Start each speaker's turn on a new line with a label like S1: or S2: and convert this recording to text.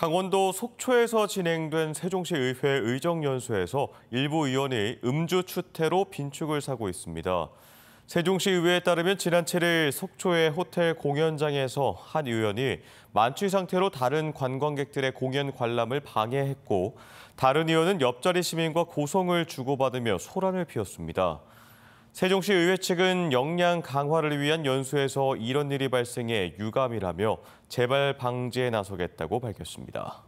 S1: 강원도 속초에서 진행된 세종시의회 의정연수에서 일부 의원이 음주 추태로 빈축을 사고 있습니다. 세종시의회에 따르면 지난 7일 속초의 호텔 공연장에서 한 의원이 만취 상태로 다른 관광객들의 공연 관람을 방해했고 다른 의원은 옆자리 시민과 고성을 주고받으며 소란을 피웠습니다. 세종시 의회 측은 역량 강화를 위한 연수에서 이런 일이 발생해 유감이라며 재발 방지에 나서겠다고 밝혔습니다.